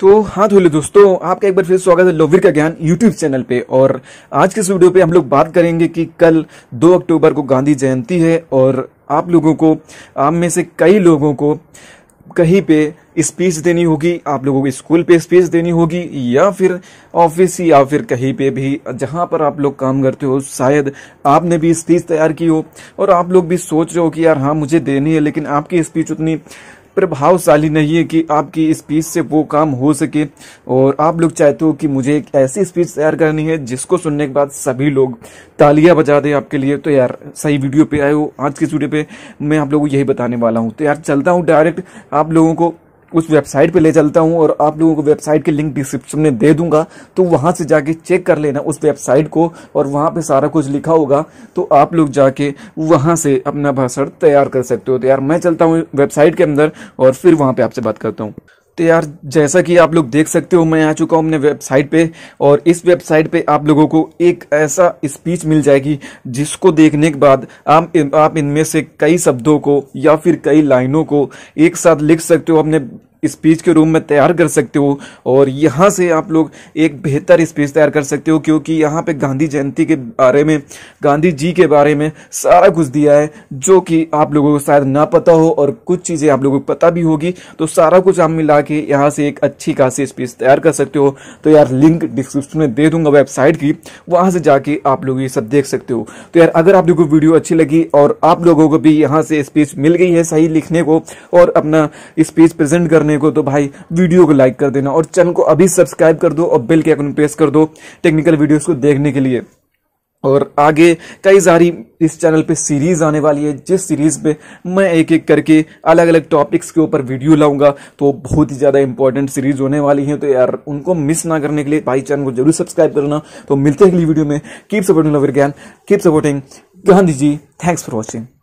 तो हाँ धोले तो दोस्तों आपका एक बार फिर स्वागत है लोवीर का ज्ञान यूट्यूब चैनल पे और आज के इस वीडियो पे हम लोग बात करेंगे कि कल 2 अक्टूबर को गांधी जयंती है और आप लोगों को आप में से कई लोगों को कहीं पे स्पीच देनी होगी आप लोगों को स्कूल पे स्पीच देनी होगी या फिर ऑफिस या फिर कहीं पे भी जहाँ पर आप लोग काम करते हो शायद आपने भी स्पीच तैयार की हो और आप लोग भी सोच रहे हो कि यार हाँ मुझे देनी है लेकिन आपकी स्पीच उतनी प्रभावशाली नहीं है कि आपकी स्पीच से वो काम हो सके और आप लोग चाहते हो कि मुझे एक ऐसी स्पीच तैयार करनी है जिसको सुनने के बाद सभी लोग तालियां बजा दें आपके लिए तो यार सही वीडियो पे आए हो आज के स्टूडियो पे मैं आप लोगों को यही बताने वाला हूँ तो यार चलता हूँ डायरेक्ट आप लोगों को उस वेबसाइट पे ले चलता हूँ और आप लोगों को वेबसाइट के लिंक डिस्क्रिप्शन में दे दूंगा तो वहाँ से जाके चेक कर लेना उस वेबसाइट को और वहाँ पे सारा कुछ लिखा होगा तो आप लोग जाके वहाँ से अपना भाषण तैयार कर सकते हो तो यार मैं चलता हूँ वेबसाइट के अंदर और फिर वहाँ पे आपसे बात करता हूँ तो यार जैसा कि आप लोग देख सकते हो मैं आ चुका हूँ अपने वेबसाइट पे और इस वेबसाइट पे आप लोगों को एक ऐसा स्पीच मिल जाएगी जिसको देखने के बाद आप आप इनमें से कई शब्दों को या फिर कई लाइनों को एक साथ लिख सकते हो अपने स्पीच के रूम में तैयार कर सकते हो और यहाँ से आप लोग एक बेहतर स्पीच तैयार कर सकते हो क्योंकि यहाँ पे गांधी जयंती के बारे में गांधी जी के बारे में सारा कुछ दिया है जो कि आप लोगों को शायद ना पता हो और कुछ चीज़ें आप लोगों को पता भी होगी तो सारा कुछ आप मिला के यहाँ से एक अच्छी खासी स्पीच तैयार कर सकते हो तो यार लिंक डिस्क्रिप्शन में दे दूंगा वेबसाइट की वहाँ से जाके आप लोग ये सब देख सकते हो तो यार अगर आप लोगों को वीडियो अच्छी लगी और आप लोगों को भी यहाँ से स्पीच मिल गई है सही लिखने को और अपना स्पीच प्रेजेंट करने करने को तो भाई वीडियो को लाइक कर देना और चैनल को अभी सब्सक्राइब कर दो और बेल के आइकन प्रेस कर दो टेक्निकल वीडियोस को देखने के लिए और आगे कई सारी इस चैनल पे सीरीज आने वाली है जिस सीरीज पे मैं एक एक करके अलग अलग टॉपिक्स के ऊपर वीडियो लाऊंगा तो बहुत ही ज़्यादा इंपॉर्टेंट सीरीज होने वाली है तो यार उनको मिस ना करने के लिए भाई चैनल को जरूर सब्सक्राइब करना तो मिलते हैं अगली वीडियो में keep supporting lover Gyan keep supporting Gandhi ji thanks for watching